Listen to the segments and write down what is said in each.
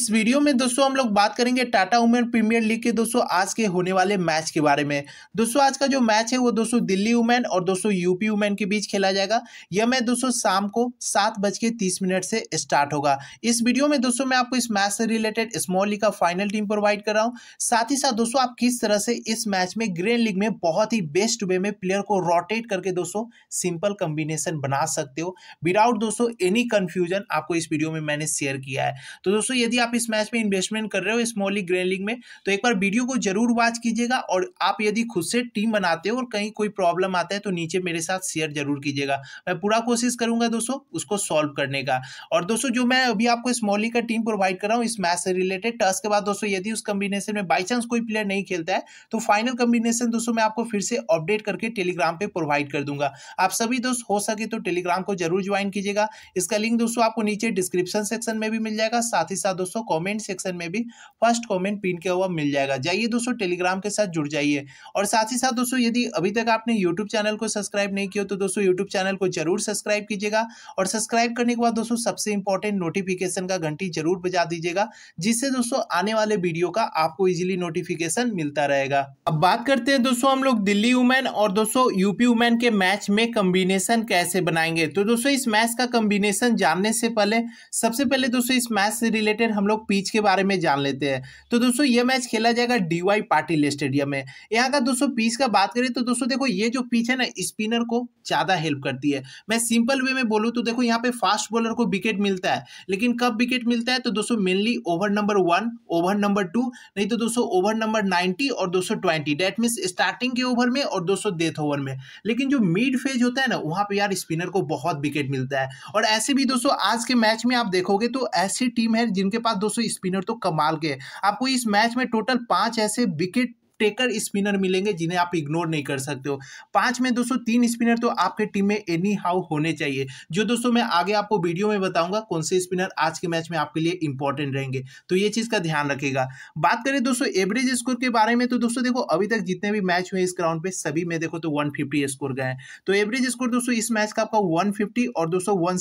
इस वीडियो में दोस्तों हम लोग बात करेंगे टाटा वुमेन प्रीमियर लीग के दोस्तों आज के होने वाले मैच के बारे में दोस्तों आज का जो मैच है वो दोस्तों दिल्ली वुमेन और दोस्तों यूपी वुमेन के बीच खेला जाएगा यह मैच दोस्तों शाम को सात बज के तीस मिनट से स्टार्ट होगा इस वीडियो में दोस्तों मैं आपको इस मैच से रिलेटेड स्मॉल लीग का फाइनल टीम प्रोवाइड कर रहा हूँ साथ ही साथ दोस्तों आप किस तरह से इस मैच में ग्रेन लीग में बहुत ही बेस्ट वे में प्लेयर को रोटेट करके दोस्तों सिंपल कॉम्बिनेशन बना सकते हो विदाउट दोस्तों एनी कन्फ्यूजन आपको इस वीडियो में मैंने शेयर किया है तो दोस्तों यदि आप इस मैच में इन्वेस्टमेंट कर रहे हो स्मॉल लीग ग्रैंड लीग में तो एक बार वीडियो को जरूर वॉच कीजिएगा और आप यदि खुद से टीम बनाते हो और कहीं कोई प्रॉब्लम आता है तो नीचे मेरे साथ शेयर जरूर कीजिएगा मैं पूरा कोशिश करूंगा दोस्तों उसको सॉल्व करने का और दोस्तों जो मैं अभी आपको स्मॉल लीग का टीम प्रोवाइड कर रहा हूँ इस मैच से रिलेटेड टर्स के बाद दोस्तों यदि उस कम्बिनेशन में बाई चांस कोई प्लेयर नहीं खेलता है तो फाइनल कम्बिनेशन दोस्तों मैं आपको फिर से अपडेट करके टेलीग्राम पर प्रोवाइड कर दूंगा आप सभी दोस्त हो सके तो टेलीग्राम को जरूर ज्वाइन कीजिएगा इसका लिंक दोस्तों आपको नीचे डिस्क्रिप्शन सेक्शन में भी मिल जाएगा साथ ही साथ दोस्तों दोस्तों कमेंट सेक्शन में भी फर्स्ट कमेंट पिन किया हुआ मिल जाएगा जाइए दोस्तों टेलीग्राम के साथ जुड़ जाइए और साथ ही साथ दोस्तों यदि अभी तक आपने यूट्यूब चैनल को सब्सक्राइब नहीं किया तो दोस्तों यूट्यूब चैनल को जरूर सब्सक्राइब कीजिएगा और सब्सक्राइब करने के बाद दोस्तों सबसे इंपॉर्टेंट नोटिफिकेशन का घंटी जरूर बजा दीजिएगा जिससे दोस्तों आने वाले वीडियो का आपको इजिली नोटिफिकेशन मिलता रहेगा अब बात करते हैं दोस्तों हम लोग दिल्ली वुमेन और दोस्तों यूपी वुमेन के मैच में कम्बिनेशन कैसे बनाएंगे तो दोस्तों इस मैच का कम्बिनेशन जानने से पहले सबसे पहले दोस्तों इस मैच से रिलेटेड हम लोग पिच के बारे में जान लेते हैं तो दोस्तों ये मैच खेला जाएगा डी वाई पाटिल स्टेडियम में यहाँ का दोस्तों पिच का बात करें तो दोस्तों देखो ये जो पिच है ना स्पिनर को ज़्यादा हेल्प करती है मैं सिंपल वे में बोलूँ तो देखो यहाँ पे फास्ट बॉलर को विकेट मिलता है लेकिन कब विकेट मिलता है तो दोस्तों mainly over number one over number two नहीं तो दोस्तों ओवर नंबर नाइनटी और दोस्तों ट्वेंटी डेट मीन स्टार्टिंग के ओवर में और दोस्तों डेथ ओवर में लेकिन जो मिड फेज होता है ना वहाँ पे यार स्पिनर को बहुत विकेट मिलता है और ऐसे भी दोस्तों आज के मैच में आप देखोगे तो ऐसी टीम है जिनके पास दोस्तों स्पिनर तो कमाल के आपको इस मैच में टोटल पांच ऐसे विकेट टेकर स्पिनर मिलेंगे जिन्हें आप इग्नोर नहीं कर सकते हो पांच में दोस्तों तीन स्पिनर तो आपके टीम में एनी हाउ होने चाहिए जो दोस्तों मैं आगे आपको वीडियो में बताऊंगा कौन से स्पिनर आज के मैच में आपके लिए इंपॉर्टेंट रहेंगे तो ये चीज़ का ध्यान रखेगा बात करें दोस्तों एवरेज स्कोर के बारे में तो दोस्तों देखो अभी तक जितने भी मैच हुए इस ग्राउंड पे सभी में देखो तो वन स्कोर गए तो एवरेज स्कोर दोस्तों इस मैच का आपका वन और दोस्तों वन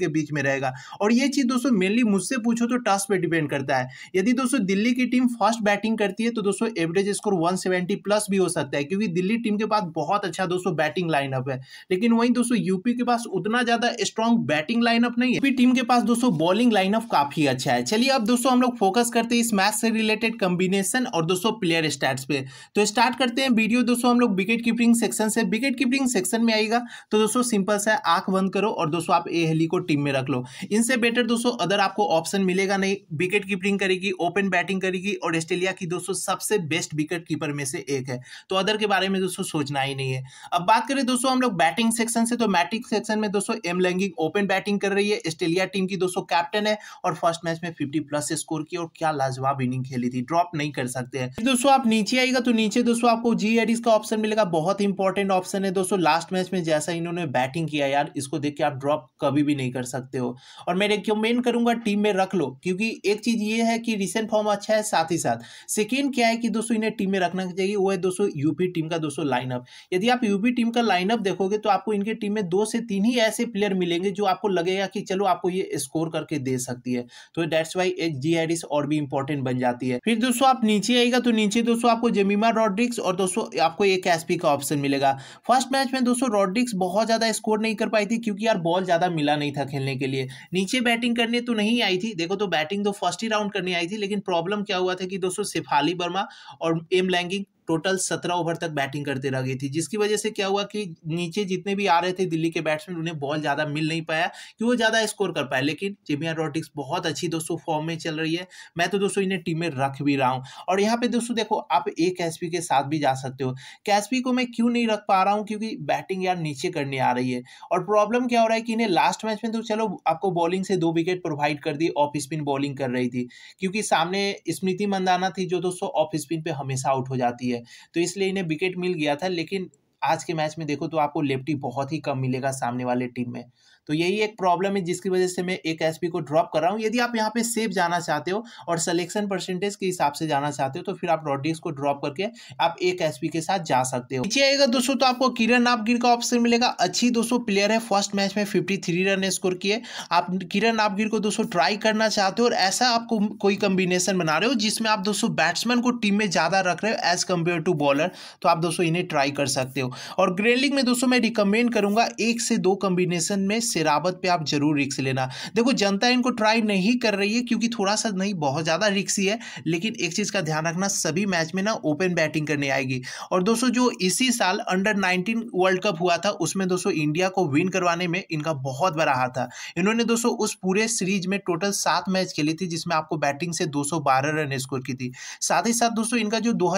के बीच में रहेगा और ये चीज़ दोस्तों मेनली मुझसे पूछो तो टॉस पर डिपेंड करता है यदि दोस्तों दिल्ली की टीम फर्स्ट बैटिंग करती है तो दोस्तों एवरेज स्कोर 170 प्लस भी हो सकता है क्योंकि दिल्ली टीम के पास बहुत अच्छा दोस्तों बैटिंग लाइनअप है लेकिन वहीं दोस्तों यूपी के पास उतना ज्यादा स्ट्रॉन्ग बैटिंग लाइनअप नहीं है टीम के पास दोस्तों बॉलिंग लाइनअप काफी अच्छा है चलिए अब दोस्तों हम लोग फोकस करते हैं इस मैच से रिलेटेड कॉम्बिनेशन और दोस्तों प्लेयर स्टैट्स पे तो स्टार्ट करते हैं वीडियो दोस्तों हम लोग विकेट कीपिंग सेक्शन से विकेट कीपिंग सेक्शन में आएगा तो दोस्तों सिंपल सा आंख बंद करो और दोस्तों आप ए हेली e को टीम में रख लो इनसे बेटर दोस्तों अदर आपको ऑप्शन मिलेगा नहीं विकेट कीपिंग करेगी ओपन बैटिंग करेगी और ऑस्ट्रेलिया की दोस्तों सबसे बेस्ट विकेट विकेटकीपर में से एक है तो अदर के बारे में दोस्तों सोचना ही नहीं है अब बात करें दोस्तों हम लोग बैटिंग सेक्शन से तो बैटिंग सेक्शन में दोस्तों एम लैंगिंग ओपन बैटिंग कर रही है ऑस्ट्रेलिया टीम की दोस्तों कैप्टन है और फर्स्ट मैच में फिफ्टी प्लस स्कोर की और क्या लाजवाब इनिंग खेली थी ड्रॉप नहीं कर सकते हैं दोस्तों आप नीचे आएगा तो नीचे दोस्तों आपको जी एडिस का ऑप्शन मिलेगा बहुत इंपॉर्टेंट ऑप्शन है दोस्तों लास्ट मैच में जैसा इन्होंने बैटिंग किया यार इसको देख के आप ड्रॉप कभी भी नहीं कर सकते हो और मैं रिकमेंड करूंगा टीम में रख लो क्योंकि एक चीज ये है कि रिसेंट फॉर्म अच्छा है साथ ही साथ सेकेंड क्या है कि दोस्तों इन्हें टीम में में रखना चाहिए वो है दोस्तों यूपी टीम का दोस्तों लाइनअप यदि आप यूपी टीम का लाइनअप देखोगे तो आपको इनके टीम में दो से तीन ही ऐसे प्लेयर मिलेंगे जो आपको लगेगा कि चलो आपको ये स्कोर करके दे सकती है तो डेट्स वाई एक जी हैरिस और भी इंपॉर्टेंट बन जाती है फिर दोस्तों आप नीचे आएगा तो नीचे दोस्तों आपको जमीमा रॉड्रिक्स और दोस्तों आपको एक एसपी का ऑप्शन मिलेगा फर्स्ट मैच में दोस्तों रॉड्रिक्स बहुत ज़्यादा स्कोर नहीं कर पाई थी क्योंकि यार बॉल ज़्यादा मिला नहीं था खेलने के लिए नीचे बैटिंग करने तो नहीं आई थी देखो तो बैटिंग तो फर्स्ट ही राउंड करने आई थी लेकिन प्रॉब्लम क्या हुआ था कि दोस्तों शेफाली वर्मा और एम लैंगिंग टोटल सत्रह ओवर तक बैटिंग करते रह गई थी जिसकी वजह से क्या हुआ कि नीचे जितने भी आ रहे थे दिल्ली के बैट्समैन उन्हें बॉल ज़्यादा मिल नहीं पाया कि वो ज़्यादा स्कोर कर पाए लेकिन जेमिया रॉड्रिक्स बहुत अच्छी दोस्तों फॉर्म में चल रही है मैं तो दोस्तों इन्हें टीम में रख भी रहा हूँ और यहाँ पे दोस्तों देखो आप ए कैसपी के साथ भी जा सकते हो कैसपी को मैं क्यों नहीं रख पा रहा हूँ क्योंकि बैटिंग यार नीचे करने आ रही है और प्रॉब्लम क्या हो रहा है कि इन्हें लास्ट मैच में तो चलो आपको बॉलिंग से दो विकेट प्रोवाइड कर दी ऑफ स्पिन बॉलिंग कर रही थी क्योंकि सामने स्मृति मंदाना थी जो दोस्तों ऑफ स्पिन पे हमेशा आउट हो जाती है है तो इसलिए इन्हें विकेट मिल गया था लेकिन आज के मैच में देखो तो आपको लेफ्टी बहुत ही कम मिलेगा सामने वाले टीम में तो यही एक प्रॉब्लम है जिसकी वजह से मैं एक एस को ड्रॉप कर रहा हूँ यदि आप यहाँ पे सेफ जाना चाहते हो और सलेक्शन परसेंटेज के हिसाब से जाना चाहते हो तो फिर आप रॉड्रिक्स को ड्रॉप करके आप एक एस के साथ जा सकते हो नीचे आएगा दोस्तों तो आपको किरण नापगिर का ऑप्शन मिलेगा अच्छी दोस्तों प्लेयर है फर्स्ट मैच में फिफ्टी थ्री रन स्कोर किए आप किरण नापगिर को दोस्तों ट्राई करना चाहते हो और ऐसा आपको कोई कम्बिनेशन बना रहे हो जिसमें आप दोस्तों बैट्समैन को टीम में ज़्यादा रख रहे हो एज कम्पेयर टू बॉलर तो आप दोस्तों इन्हें ट्राई कर सकते हो और ग्रेलिंग में दोस्तों मैं रिकमेंड करूंगा एक से दो कम्बिनेशन में से शेरावत पे आप जरूर रिक्स लेना देखो जनता इनको ट्राई नहीं कर रही है क्योंकि थोड़ा सा नहीं बहुत ज़्यादा रिक्स ही है लेकिन एक चीज़ का ध्यान रखना सभी मैच में ना ओपन बैटिंग करने आएगी और दोस्तों जो इसी साल अंडर नाइनटीन वर्ल्ड कप हुआ था उसमें दोस्तों इंडिया को विन करवाने में इनका बहुत बड़ा हाथ था इन्होंने दोस्तों उस पूरे सीरीज में टोटल सात मैच खेली थी जिसमें आपको बैटिंग से दो रन स्कोर की थी साथ ही साथ दोस्तों इनका जो दो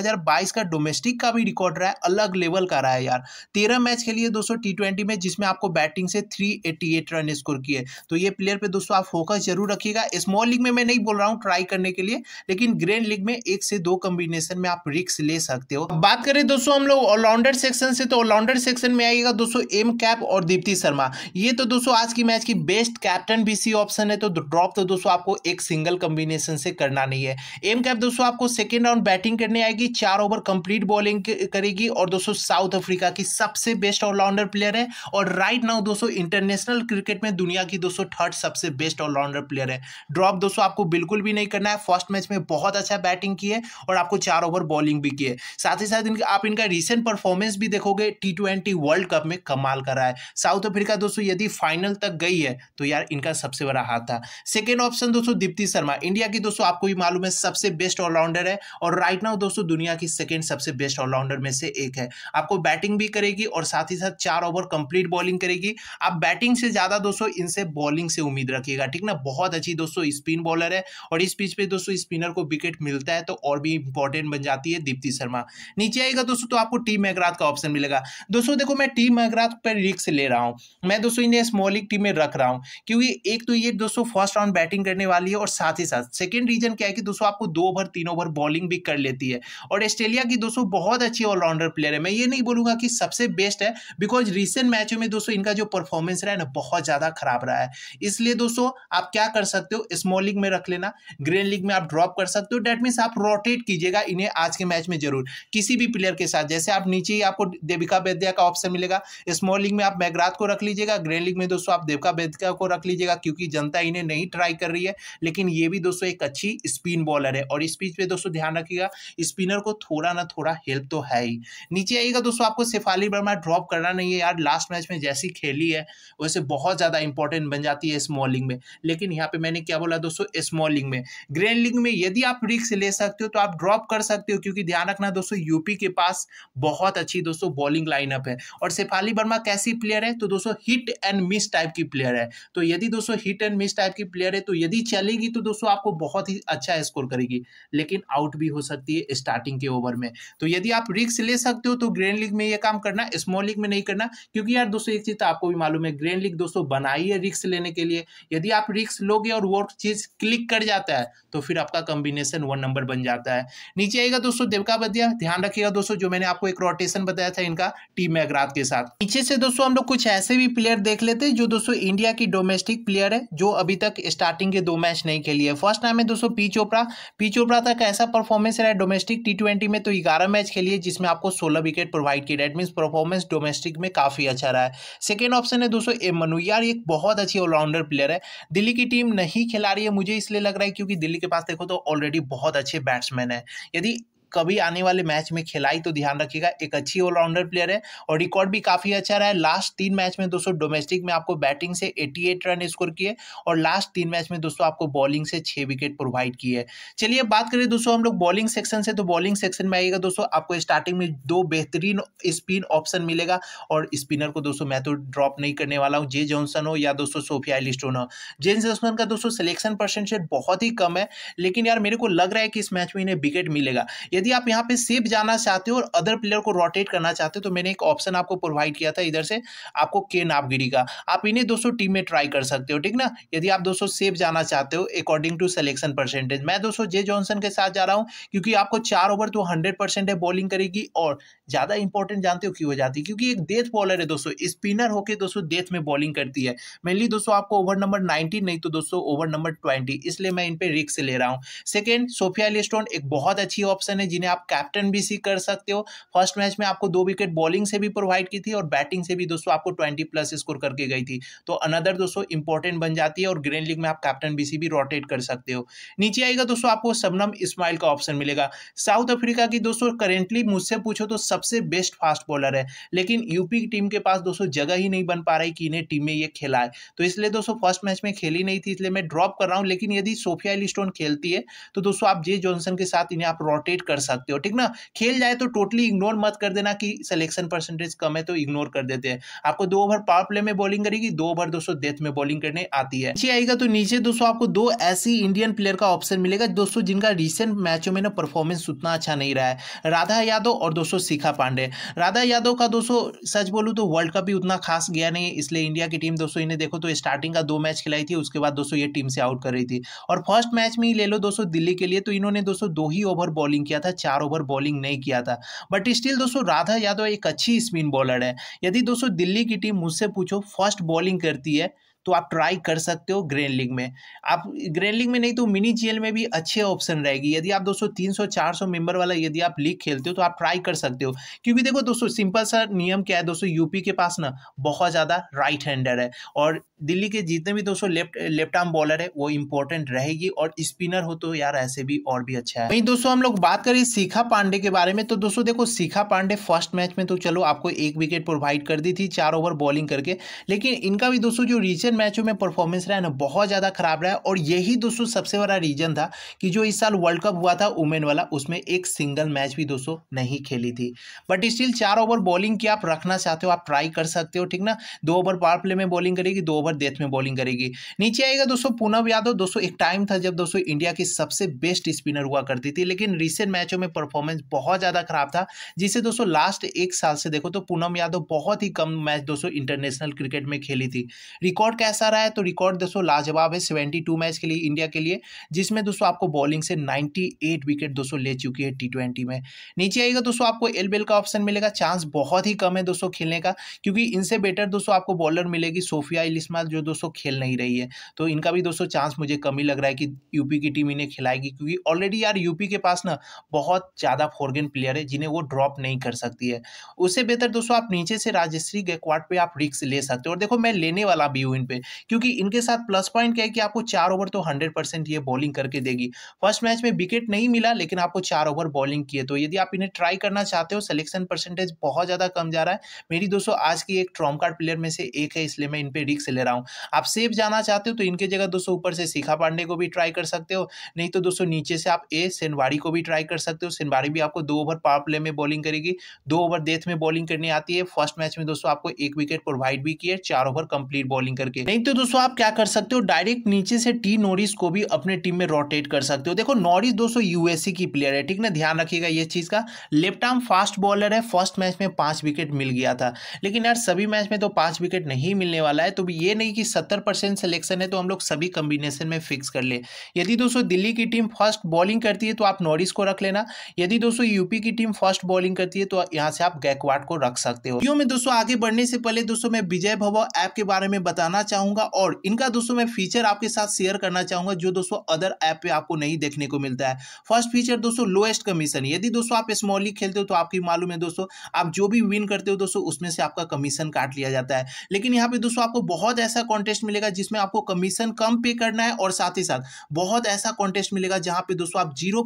का डोमेस्टिक का भी रिकॉर्ड रहा है अलग लेवल का रहा है यार तेरह मैच खेली है दोस्तों टी में जिसमें आपको बैटिंग से थ्री एट रन स्कोर किए तो ये प्लेयर पे दोस्तों आप फोकस जरूर रखिएगा स्मॉल लीग में मैं नहीं बोल रहा हूँ ट्राई करने के लिए लेकिन ग्रैंड लीग में एक से दो कॉम्बिनेशन में आप रिक्स ले सकते हो बात करें दोस्तों हम लोग ऑलराउंडर सेक्शन से तो ऑलराउंडर सेक्शन में आइएगा दोस्तों एम कैप और दीप्ति शर्मा ये तो दोस्तों आज की मैच की बेस्ट कैप्टन भी सी ऑप्शन है तो ड्रॉप तो दोस्तों आपको एक सिंगल कॉम्बिनेशन से करना नहीं है एम कैप दोस्तों आपको सेकेंड राउंड बैटिंग करने आएगी चार ओवर कंप्लीट बॉलिंग करेगी और दोस्तों साउथ अफ्रीका की सबसे बेस्ट ऑलराउंडर प्लेयर है और राइट नाउ दोस्तों इंटरनेशनल इंटरनेशनल क्रिकेट में दुनिया की दोस्तों थर्ड सबसे बेस्ट ऑलराउंडर प्लेयर है ड्रॉप दोस्तों आपको बिल्कुल भी नहीं करना है फर्स्ट मैच में बहुत अच्छा बैटिंग की है और आपको चार ओवर बॉलिंग भी की है साथ ही साथ इनका आप इनका रिसेंट परफॉर्मेंस भी देखोगे टी वर्ल्ड कप में कमाल कर रहा है साउथ अफ्रीका दोस्तों यदि फाइनल तक गई है तो यार इनका सबसे बड़ा हाथ था सेकेंड ऑप्शन दोस्तों दीप्ति शर्मा इंडिया की दोस्तों आपको भी मालूम है सबसे बेस्ट ऑलराउंडर है और राइट नाउ दोस्तों दुनिया की सेकेंड सबसे बेस्ट ऑलराउंडर में से एक है आपको बैटिंग भी करेगी और साथ ही साथ चार ओवर कंप्लीट बॉलिंग करेगी आप बैटिंग से ज़्यादा दोस्तों इनसे बॉलिंग से उम्मीद रखिएगा ठीक ना बहुत अच्छी दोस्तों स्पिन बॉलर है और इस पिच पे दोस्तों स्पिनर को विकेट मिलता है तो और भी इंपॉर्टेंट बन जाती है दीप्ति शर्मा नीचे आएगा दोस्तों तो आपको टीम मैकराथ का ऑप्शन मिलेगा दोस्तों देखो मैं टीम मैकराथ पर रिक्स ले रहा हूँ मैं दोस्तों इन्हें स्मॉल लीग टीम में रख रहा हूँ क्योंकि एक तो ये दोस्तों फर्स्ट राउंड बैटिंग करने वाली है और साथ ही साथ सेकेंड रीजन क्या है कि दोस्तों आपको दो ओवर तीन ओवर बॉलिंग भी कर लेती है और ऑस्ट्रेलिया की दोस्तों बहुत अच्छी ऑलराउंडर प्लेयर है मैं ये नहीं बोलूंगा कि सबसे बेस्ट है बिकॉज रिसेंट मैचों में दोस्तों इनका जो परफॉर्मेंस रहा है ना बहुत ज़्यादा खराब रहा है इसलिए दोस्तों आप क्या कर सकते हो स्मॉल लीग में रख लेना ग्रेन लीग में आप ड्रॉप कर सकते हो डेट मीन्स आप रोटेट कीजिएगा इन्हें आज के मैच में जरूर किसी भी प्लेयर के साथ जैसे आप नीचे ही आपको देविका बैद्या का ऑप्शन मिलेगा स्मॉल लीग में आप मैगरात को रख लीजिएगा ग्रेन लीग में दोस्तों आप देविका बैद्या को रख लीजिएगा क्योंकि जनता इन्हें नहीं ट्राई कर रही है लेकिन ये भी दोस्तों एक अच्छी स्पिन बॉलर है और इस पिच पे दोस्तों ध्यान रखिएगा स्पिनर को थोड़ा ना थोड़ा हेल्प तो है ही नीचे आइएगा दोस्तों आपको शेफाली वर्मा ड्रॉप करना नहीं है यार लास्ट मैच में जैसी खेली है वैसे बहुत ज़्यादा इंपॉर्टेंट बन जाती है स्मॉलिंग में लेकिन यहाँ पे मैंने क्या बोला दोस्तों स्मॉलिंग में ग्रैंड लीग में यदि आप रिक्स ले सकते हो तो आप ड्रॉप कर सकते हो क्योंकि ध्यान रखना दोस्तों यूपी के पास बहुत अच्छी दोस्तों बॉलिंग लाइनअप है और शेफाली वर्मा कैसी प्लेयर है तो दोस्तों हिट एंड मिस टाइप की प्लेयर है तो यदि दोस्तों हिट एंड मिस टाइप की प्लेयर है तो यदि चलेगी तो दोस्तों आपको बहुत ही अच्छा स्कोर करेगी लेकिन आउट भी हो सकती है स्टार्टिंग के ओवर में तो यदि आप रिक्स ले सकते हो तो ग्रेन लीग में ये काम करना स्मॉल लीग में नहीं करना क्योंकि यार दोस्तों एक चीज तो आपको भी मालूम है ग्रैंड लीग तकनीक दोस्तों बनाइए रिक्स लेने के लिए यदि आप रिक्स लोगे और वो चीज़ क्लिक कर जाता है तो फिर आपका कॉम्बिनेशन वन नंबर बन जाता है नीचे आएगा दोस्तों देवका बदिया ध्यान रखिएगा दोस्तों जो मैंने आपको एक रोटेशन बताया था इनका टीम मैगरात के साथ नीचे से दोस्तों हम लोग कुछ ऐसे भी प्लेयर देख लेते हैं जो दोस्तों इंडिया की डोमेस्टिक प्लेयर है जो अभी तक स्टार्टिंग के दो मैच नहीं खेली है फर्स्ट टाइम है दोस्तों पी चोपड़ा पी चोपड़ा तक ऐसा परफॉर्मेंस रहा है डोमेस्टिक टी में तो ग्यारह मैच खेली है जिसमें आपको सोलह विकेट प्रोवाइड किया डेट मीन परफॉर्मेंस डोमेस्टिक में काफ़ी अच्छा रहा है सेकेंड ऑप्शन है दोस्तों एम मनु यार एक बहुत अच्छी ऑलराउंडर प्लेयर है दिल्ली की टीम नहीं खिला रही है मुझे इसलिए लग रहा है क्योंकि दिल्ली के पास देखो तो ऑलरेडी बहुत अच्छे बैट्समैन है यदि कभी आने वाले मैच में खिलाई तो ध्यान रखिएगा एक अच्छी ऑलराउंडर प्लेयर है और रिकॉर्ड भी काफ़ी अच्छा रहा है लास्ट तीन मैच में दोस्तों डोमेस्टिक में आपको बैटिंग से 88 रन स्कोर किए और लास्ट तीन मैच में दोस्तों आपको बॉलिंग से छह विकेट प्रोवाइड किए चलिए बात करिए दोस्तों हम लोग बॉलिंग सेक्शन से तो बॉलिंग सेक्शन में आइएगा दोस्तों आपको स्टार्टिंग में दो बेहतरीन स्पिन ऑप्शन मिलेगा और स्पिनर को दोस्तों मैं तो ड्रॉप नहीं करने वाला हूँ जे जॉनसन हो या दोस्तों सोफिया एलिस्टोन हो जे जॉनसन का दोस्तों सिलेक्शन परसेंटेज बहुत ही कम है लेकिन यार मेरे को लग रहा है कि इस मैच में इन्हें विकेट मिलेगा ये यदि आप यहाँ पे सेफ जाना चाहते हो और अदर प्लेयर को रोटेट करना चाहते हो तो मैंने एक ऑप्शन आपको प्रोवाइड किया था इधर से आपको के नापगिरी का आप इन्हें दोस्तों टीम में ट्राई कर सकते हो ठीक ना यदि आप दोस्तों सेफ जाना चाहते हो अकॉर्डिंग टू सेलेक्शन परसेंटेज मैं दोस्तों जे जॉनसन के साथ जा रहा हूँ क्योंकि आपको चार ओवर तो हंड्रेड है बॉलिंग करेगी और ज़्यादा इंपॉर्टेंट जानते हो क्यों हो जाती है क्योंकि एक डेथ बॉलर है दोस्तों स्पिनर होकर दोस्तों डेथ में बॉलिंग करती है मेनली दोस्तों आपको ओवर नंबर नाइनटीन नहीं तो दोस्तों ओवर नंबर ट्वेंटी इसलिए मैं इन पर रिक्स ले रहा हूँ सेकेंड सोफिया लिस्टोन एक बहुत अच्छी ऑप्शन है जिन्हें आप कैप्टन भी सी कर सकते हो फर्स्ट मैच में आपको दो विकेट बॉलिंग से भी प्रोवाइड की थी और बैटिंग से भी दोस्तों आपको ट्वेंटी प्लस स्कोर करके गई थी तो अनदर दोस्तों इंपॉर्टेंट बन जाती है और ग्रीन लीग में आप कैप्टन बीसी भी रोटेट कर सकते हो नीचे आएगा दोस्तों आपको सबनम इस्माइल का ऑप्शन मिलेगा साउथ अफ्रीका की दोस्तों करेंटली मुझसे पूछो तो सब सबसे बेस्ट फास्ट बॉलर है लेकिन यूपी की टीम के पास दोस्तों जगह ही नहीं बन पा रही कि इन्हें टीम में ये खेला है तो इसलिए दोस्तों फर्स्ट मैच में खेली नहीं थी इसलिए मैं ड्रॉप कर रहा हूँ लेकिन यदि सोफिया एलिस्टोन खेलती है तो दोस्तों आप जे जॉनसन के साथ इन्हें आप रोटेट कर सकते हो ठीक ना खेल जाए तो टोटली इग्नोर मत कर देना कि सिलेक्शन परसेंटेज कम है तो इग्नोर कर देते हैं आपको दो ओवर पावर प्ले में बॉलिंग करेगी दो ओवर दोस्तों डेथ में बॉलिंग करने आती है आएगा तो नीचे दोस्तों आपको दो ऐसी इंडियन प्लेयर का ऑप्शन मिलेगा दोस्तों जिनका रिसेंट मैचों में ना परफॉर्मेंस उतना अच्छा नहीं रहा है राधा यादव और दोस्तों शिखा हार्दिका पांडे राधा यादव का दोस्तों सच बोलूँ तो वर्ल्ड कप भी उतना खास गया नहीं इसलिए इंडिया की टीम दोस्तों इन्हें देखो तो स्टार्टिंग का दो मैच खिलाई थी उसके बाद दोस्तों ये टीम से आउट कर रही थी और फर्स्ट मैच में ही ले लो दोस्तों दिल्ली के लिए तो इन्होंने दोस्तों दो ही ओवर बॉलिंग किया था चार ओवर बॉलिंग नहीं किया था बट स्टिल दोस्तों राधा यादव एक अच्छी स्पिन बॉलर है यदि दोस्तों दिल्ली की टीम मुझसे पूछो फर्स्ट बॉलिंग करती है तो आप ट्राई कर सकते हो ग्रेन लिंग में आप ग्रेन लिंग में नहीं तो मिनी जीएल में भी अच्छे ऑप्शन रहेगी यदि आप दोस्तों तीन चार सौ मेंबर वाला यदि आप लीग खेलते हो तो आप ट्राई कर सकते हो क्योंकि देखो दोस्तों सिंपल सा नियम क्या है दोस्तों यूपी के पास ना बहुत ज़्यादा राइट हैंडर है और दिल्ली के जितने भी दोस्तों लेफ्ट लेफ्ट आर्म बॉलर है वो इंपॉर्टेंट रहेगी और स्पिनर हो तो यार ऐसे भी और भी अच्छा है वहीं दोस्तों हम लोग बात करें शिखा पांडे के बारे में तो दोस्तों देखो शिखा पांडे फर्स्ट मैच में तो चलो आपको एक विकेट प्रोवाइड कर दी थी चार ओवर बॉलिंग करके लेकिन इनका भी दोस्तों जो रीचर पिछले मैचों में परफॉर्मेंस रहा है ना बहुत ज़्यादा खराब रहा है और यही दोस्तों सबसे बड़ा रीजन था कि जो इस साल वर्ल्ड कप हुआ था वुमेन वाला उसमें एक सिंगल मैच भी दोस्तों नहीं खेली थी बट स्टिल चार ओवर बॉलिंग की आप रखना चाहते हो आप ट्राई कर सकते हो ठीक ना दो ओवर पावर प्ले में बॉलिंग करेगी दो ओवर डेथ में बॉलिंग करेगी नीचे आएगा दोस्तों पूनम यादव दोस्तों एक टाइम था जब दोस्तों इंडिया की सबसे बेस्ट स्पिनर हुआ करती थी लेकिन रिसेंट मैचों में परफॉर्मेंस बहुत ज़्यादा खराब था जिसे दोस्तों लास्ट एक साल से देखो तो पूनम यादव बहुत ही कम मैच दोस्तों इंटरनेशनल क्रिकेट में खेली थी रिकॉर्ड कैसा रहा है तो रिकॉर्ड दोस्तों लाजवाब है सेवेंटी टू मैच के लिए इंडिया के लिए जिसमें दोस्तों आपको बॉलिंग से नाइन्टी एट विकेट दोस्तों ले चुकी है टी ट्वेंटी में नीचे आएगा दोस्तों आपको एल का ऑप्शन मिलेगा चांस बहुत ही कम है दोस्तों खेलने का क्योंकि इनसे बेटर दोस्तों आपको बॉलर मिलेगी सोफिया इलिस्मा जो दोस्तों खेल नहीं रही है तो इनका भी दोस्तों चांस मुझे कम ही लग रहा है कि यूपी की टीम इन्हें खिलाएगी क्योंकि ऑलरेडी यार यूपी के पास ना बहुत ज़्यादा फोरगेन प्लेयर है जिन्हें वो ड्रॉप नहीं कर सकती है उससे बेहतर दोस्तों आप नीचे से राजश्री गायकवाड़ पे आप रिक्स ले सकते हो और देखो मैं लेने वाला भी हूँ इन पे क्योंकि इनके साथ प्लस पॉइंट क्या है कि आपको चार ओवर तो हंड्रेड परसेंट ये बॉलिंग करके देगी फर्स्ट मैच में विकेट नहीं मिला लेकिन आपको चार ओवर बॉलिंग किए तो यदि आप इन्हें ट्राई करना चाहते हो सिलेक्शन परसेंटेज बहुत ज़्यादा कम जा रहा है मेरी दोस्तों आज की एक ट्रॉम कार्ड प्लेयर में से एक है इसलिए मैं इन पर रिक्स ले रहा हूँ आप सेफ जाना चाहते हो तो इनके जगह दोस्तों ऊपर से शिखा पांडे को भी ट्राई कर सकते हो नहीं तो दोस्तों नीचे से आप ए सेनवाड़ी को भी ट्राई कर सकते हो सेनवाड़ी भी आपको दो ओवर पावर प्ले में बॉलिंग करेगी दो ओवर डेथ में बॉलिंग करनी आती है फर्स्ट मैच में दोस्तों आपको एक विकेट प्रोवाइड भी किए चार ओवर कंप्लीट बॉलिंग करके करके नहीं तो दोस्तों आप क्या कर सकते हो डायरेक्ट नीचे से टी नॉरिस को भी अपने टीम में रोटेट कर सकते हो देखो नॉरिस दोस्तों यूएसए की प्लेयर है ठीक ना ध्यान रखिएगा ये चीज़ का लेफ्ट आर्म फास्ट बॉलर है फर्स्ट मैच में पांच विकेट मिल गया था लेकिन यार सभी मैच में तो पांच विकेट नहीं मिलने वाला है तो ये नहीं कि सत्तर परसेंट सिलेक्शन है तो हम लोग सभी कम्बिनेशन में फिक्स कर ले यदि दोस्तों दिल्ली की टीम फर्स्ट बॉलिंग करती है तो आप नॉरिस को रख लेना यदि दोस्तों यूपी की टीम फर्स्ट बॉलिंग करती है तो यहाँ से आप गैकवाड को रख सकते हो क्यों में दोस्तों आगे बढ़ने से पहले दोस्तों मैं विजय भवो ऐप के बारे में बताना चाहूंगा और इनका दोस्तों मैं फीचर आपके साथ शेयर करना चाहूंगा जो दोस्तों अदर ऐप पे आपको नहीं देखने को मिलता है फर्स्ट फीचर दोस्तों लोएस्ट कमीशन यदि दोस्तों आप स्मॉली खेलते हो तो आपकी मालूम है दोस्तों आप जो भी विन करते हो दोस्तों उसमें से आपका कमीशन काट लिया जाता है लेकिन यहाँ पे दोस्तों आपको बहुत ऐसा कॉन्टेस्ट मिलेगा जिसमें आपको कमीशन कम पे करना है और साथ ही साथ बहुत ऐसा कॉन्टेस्ट मिलेगा जहां पर दोस्तों आप जीरो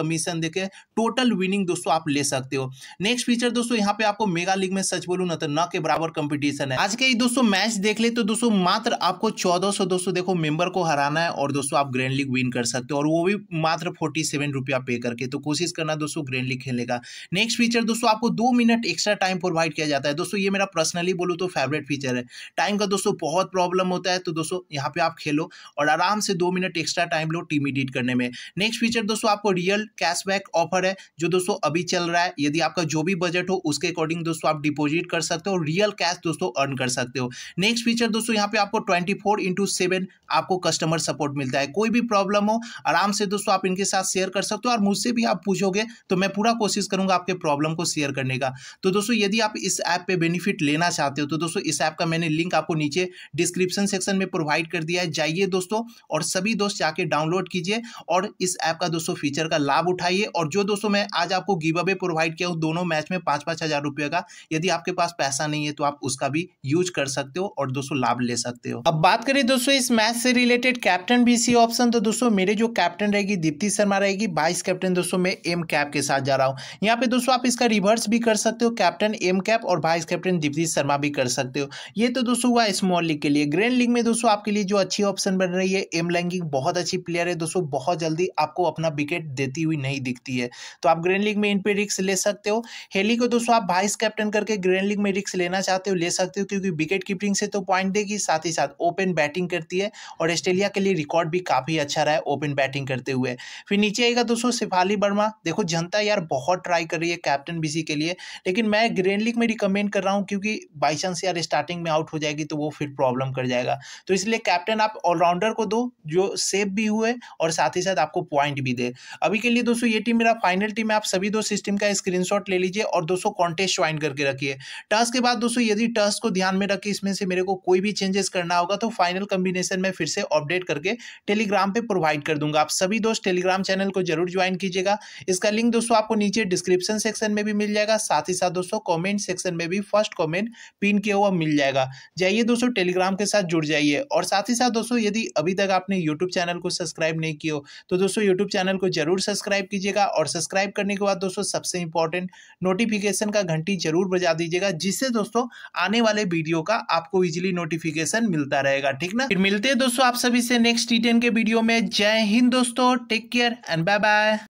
कमीशन देके टोटल विनिंग दोस्तों आप ले सकते हो नेक्स्ट फीचर दोस्तों यहाँ पे आपको मेगा लीग में सच बोलू ना तो न के बराबर कॉम्पिटिशन है आज के दोस्तों मैच देख ले तो दोस्तों मात्र आपको चौदह सौ दोस्तों देखो मेंबर को हराना है और दोस्तों आप ग्रैंड लीग विन कर सकते हो और वो भी मात्र फोर्टी सेवन रुपया पे करके तो कोशिश करना दोस्तों ग्रैंड लीग खेलने का नेक्स्ट फीचर दोस्तों आपको दो मिनट एक्स्ट्रा टाइम प्रोवाइड किया जाता है दोस्तों ये मेरा पर्सनली बोलो तो फेवरेट फीचर है टाइम का दोस्तों बहुत प्रॉब्लम होता है तो दोस्तों यहाँ पे आप खेलो और आराम से दो मिनट एक्स्ट्रा टाइम लो टीम एडिट करने में नेक्स्ट फीचर दोस्तों आपको रियल कैशबैक ऑफर है जो दोस्तों अभी चल रहा है यदि आपका जो भी बजट हो उसके अकॉर्डिंग दोस्तों आप डिपोजिट कर सकते हो रियल कैश दोस्तों अर्न कर सकते हो नेक्स्ट फीचर दोस्तों यहाँ पे आपको ट्वेंटी फोर इंटू सेवन आपको कस्टमर सपोर्ट मिलता है कोई भी प्रॉब्लम हो आराम से दोस्तों आप इनके साथ शेयर कर सकते हो और मुझसे भी आप पूछोगे तो मैं पूरा कोशिश करूंगा आपके प्रॉब्लम को शेयर करने का तो दोस्तों यदि आप इस ऐप पे बेनिफिट लेना चाहते हो तो दोस्तों इस ऐप का मैंने लिंक आपको नीचे डिस्क्रिप्शन सेक्शन में प्रोवाइड कर दिया है जाइए दोस्तों और सभी दोस्त जाके डाउनलोड कीजिए और इस ऐप का दोस्तों फीचर का लाभ उठाइए और जो दोस्तों मैं आज आपको गिव अवे प्रोवाइड किया हूँ दोनों मैच में पाँच पाँच हज़ार रुपये का यदि आपके पास पैसा नहीं है तो आप उसका भी यूज कर सकते हो और दोस्तों लाभ ले सकते हो अब बात करें दोस्तों इस मैच से रिलेटेड कैप्टन भी सी ऑप्शन तो दोस्तों मेरे जो कैप्टन रहेगी दीप्ति शर्मा रहेगी वाइस कैप्टन दोस्तों मैं एम कैप के साथ जा रहा हूँ यहाँ पे दोस्तों आप इसका रिवर्स भी कर सकते हो कैप्टन एम कैप और वाइस कैप्टन दीप्ति शर्मा भी कर सकते हो ये तो दोस्तों हुआ स्मॉल लीग के लिए ग्रैंड लीग में दोस्तों आपके लिए जो अच्छी ऑप्शन बन रही है एम लैंगिंग बहुत अच्छी प्लेयर है दोस्तों बहुत जल्दी आपको अपना विकेट देती हुई नहीं दिखती है तो आप ग्रैंड लीग में इन पे रिक्स ले सकते हो हेली को दोस्तों आप वाइस कैप्टन करके ग्रैंड लीग में रिक्स लेना चाहते हो ले सकते हो क्योंकि विकेट कीपिंग से तो पॉइंट देगी साथ ही साथ ओपन बैटिंग करती है और ऑस्ट्रेलिया के लिए रिकॉर्ड भी काफ़ी अच्छा रहा है ओपन बैटिंग करते हुए फिर नीचे आएगा दोस्तों शिफाली वर्मा देखो जनता यार बहुत ट्राई कर रही है कैप्टन बीसी के लिए लेकिन मैं ग्रेन लीग में रिकमेंड कर रहा हूँ क्योंकि बाई चांस यार स्टार्टिंग में आउट हो जाएगी तो वो फिर प्रॉब्लम कर जाएगा तो इसलिए कैप्टन आप ऑलराउंडर को दो जो सेफ भी हुए और साथ ही साथ आपको पॉइंट भी दे अभी के लिए दोस्तों ये टीम मेरा फाइनल टीम है आप सभी दो सिस्टम का स्क्रीन ले लीजिए और दोस्तों कॉन्टेस्ट ज्वाइन करके रखिए टर्स के बाद दोस्तों यदि टर्स को ध्यान में रखिए इसमें से मेरे को कोई भी चेंजेस चेंजेस करना होगा तो फाइनल कम्बिनेशन में फिर से अपडेट करके टेलीग्राम पे प्रोवाइड कर दूंगा आप सभी दोस्त टेलीग्राम चैनल को जरूर ज्वाइन कीजिएगा इसका लिंक दोस्तों आपको नीचे डिस्क्रिप्शन सेक्शन में भी मिल जाएगा साथ ही साथ दोस्तों कॉमेंट सेक्शन में भी फर्स्ट कॉमेंट पिन किया हुआ मिल जाएगा जाइए दोस्तों टेलीग्राम के साथ जुड़ जाइए और साथ ही साथ दोस्तों यदि अभी तक आपने यूट्यूब चैनल को सब्सक्राइब नहीं किया तो दोस्तों यूट्यूब चैनल को जरूर सब्सक्राइब कीजिएगा और सब्सक्राइब करने के बाद दोस्तों सबसे इंपॉर्टेंट नोटिफिकेशन का घंटी जरूर बजा दीजिएगा जिससे दोस्तों आने वाले वीडियो का आपको इजिली नोटिफिकेशन इन्फॉर्मेशन मिलता रहेगा ठीक ना फिर मिलते हैं दोस्तों आप सभी से नेक्स्ट टीटेन के वीडियो में जय हिंद दोस्तों take care and bye bye